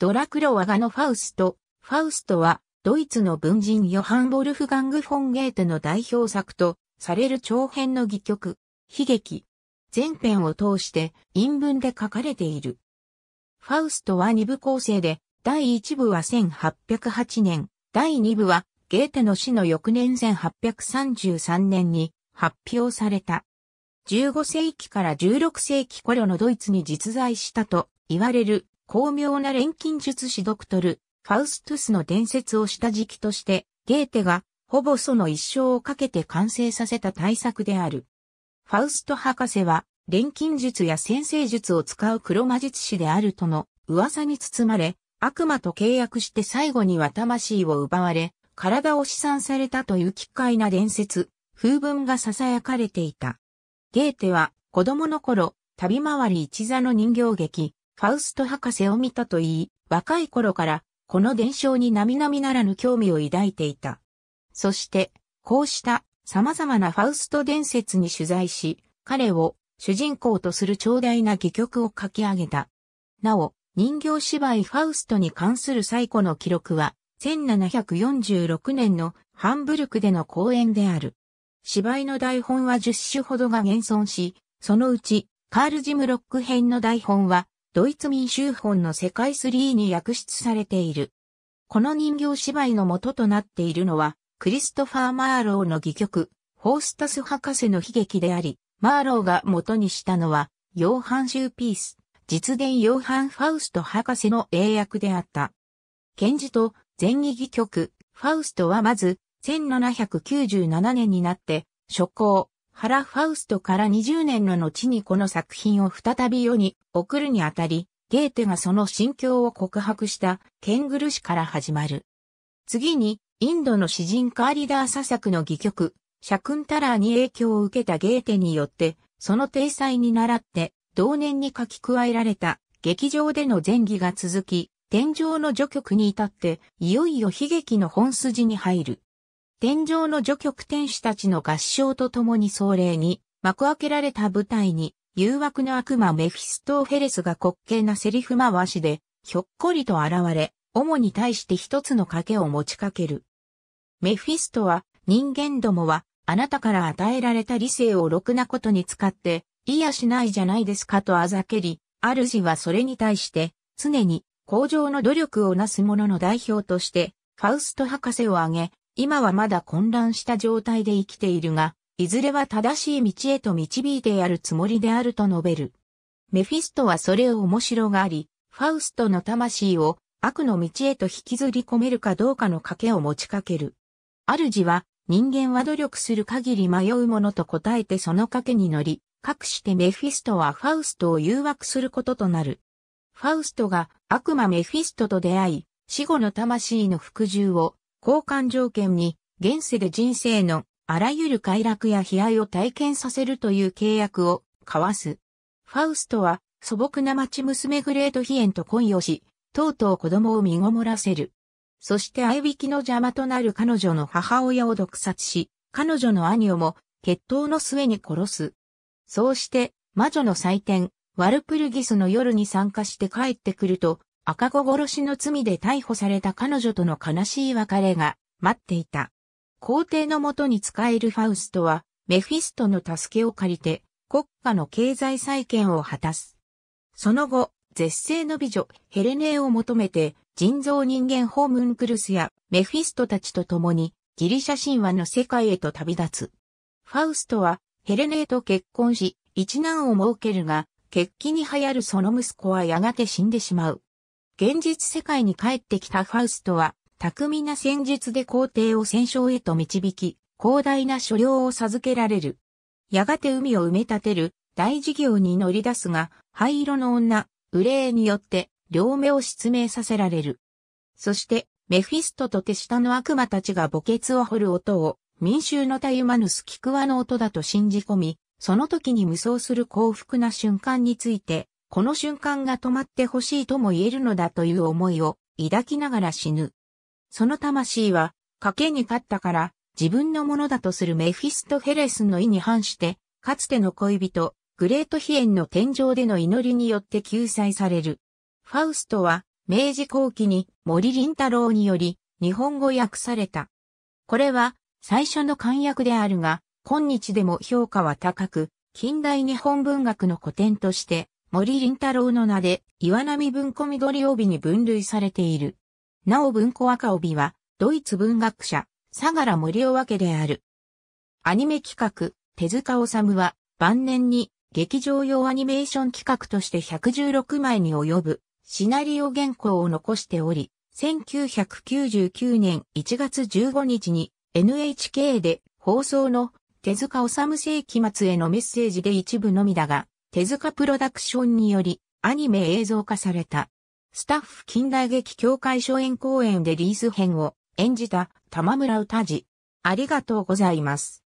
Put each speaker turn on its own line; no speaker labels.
ドラクロワガのファウスト。ファウストは、ドイツの文人ヨハン・ボルフガング・フォン・ゲーテの代表作とされる長編の戯曲、悲劇。全編を通して陰文で書かれている。ファウストは二部構成で、第一部は1808年、第二部はゲーテの死の翌年1833年に発表された。15世紀から16世紀頃のドイツに実在したと言われる巧妙な錬金術師ドクトル、ファウストゥスの伝説を下敷きとして、ゲーテが、ほぼその一生をかけて完成させた大作である。ファウスト博士は、錬金術や先生術を使う黒魔術師であるとの噂に包まれ、悪魔と契約して最後には魂を奪われ、体を試算されたという奇怪な伝説、風文が囁かれていた。ゲーテは、子供の頃、旅回り一座の人形劇、ファウスト博士を見たと言い、若い頃からこの伝承に並々ならぬ興味を抱いていた。そして、こうした様々なファウスト伝説に取材し、彼を主人公とする長大な戯曲を書き上げた。なお、人形芝居ファウストに関する最古の記録は、1746年のハンブルクでの公演である。芝居の台本は10種ほどが現存し、そのうち、カール・ジムロック編の台本はドイツ民衆本の世界3に訳出されている。この人形芝居の元となっているのは、クリストファー・マーローの戯曲、ホースタス博士の悲劇であり、マーローが元にしたのは、ヨーハン・シューピース、実伝ヨーハン・ファウスト博士の英訳であった。検事と前義戯曲、ファウストはまず、1797年になって、初行、ハラ・ファウストから20年の後にこの作品を再び世に送るにあたり、ゲーテがその心境を告白したケングル氏から始まる。次に、インドの詩人カーリダーサ作の戯曲、シャクンタラーに影響を受けたゲーテによって、その体裁に倣って、同年に書き加えられた劇場での前儀が続き、天井の序曲に至って、いよいよ悲劇の本筋に入る。天井の序曲天使たちの合唱とともに壮麗に幕開けられた舞台に誘惑の悪魔メフィストフェレスが滑稽なセリフ回しでひょっこりと現れ、主に対して一つの賭けを持ちかける。メフィストは人間どもはあなたから与えられた理性をろくなことに使っていやしないじゃないですかとあざけり、主はそれに対して常に向上の努力をなす者の代表としてファウスト博士を挙げ、今はまだ混乱した状態で生きているが、いずれは正しい道へと導いてやるつもりであると述べる。メフィストはそれを面白があり、ファウストの魂を悪の道へと引きずり込めるかどうかの賭けを持ちかける。主は、人間は努力する限り迷うものと答えてその賭けに乗り、かくしてメフィストはファウストを誘惑することとなる。ファウストが悪魔メフィストと出会い、死後の魂の服従を交換条件に、現世で人生のあらゆる快楽や悲哀を体験させるという契約を交わす。ファウストは素朴な町娘グレートヒエンと恋をし、とうとう子供を身ごもらせる。そして相引きの邪魔となる彼女の母親を毒殺し、彼女の兄をも決闘の末に殺す。そうして、魔女の祭典、ワルプルギスの夜に参加して帰ってくると、赤子殺しの罪で逮捕された彼女との悲しい別れが待っていた。皇帝のもとに仕えるファウストは、メフィストの助けを借りて、国家の経済再建を果たす。その後、絶世の美女、ヘレネーを求めて、人造人間ホームンクルスやメフィストたちと共に、ギリシャ神話の世界へと旅立つ。ファウストは、ヘレネーと結婚し、一難を設けるが、決起に流行るその息子はやがて死んでしまう。現実世界に帰ってきたファウストは、巧みな戦術で皇帝を戦勝へと導き、広大な所領を授けられる。やがて海を埋め立てる大事業に乗り出すが、灰色の女、憂いによって両目を失明させられる。そして、メフィストと手下の悪魔たちが墓穴を掘る音を民衆のたゆまぬすキクワの音だと信じ込み、その時に無双する幸福な瞬間についてこの瞬間が止まってほしいとも言えるのだという思いを抱きながら死ぬ。その魂は、賭けに勝ったから、自分のものだとするメフィストヘレスの意に反して、かつての恋人、グレートヒエンの天井での祈りによって救済される。ファウストは、明治後期に森林太郎により、日本語訳された。これは、最初の漢訳であるが、今日でも評価は高く、近代日本文学の古典として、森林太郎の名で、岩波文庫緑帯に分類されている。なお文庫赤帯は、ドイツ文学者、相良森尾分である。アニメ企画、手塚治虫は、晩年に、劇場用アニメーション企画として116枚に及ぶ、シナリオ原稿を残しており、1999年1月15日に NHK で放送の手塚治虫世紀末へのメッセージで一部のみだが、手塚プロダクションにより、アニメ映像化された。スタッフ近代劇協会初演公演でリース編を演じた玉村歌次。ありがとうございます。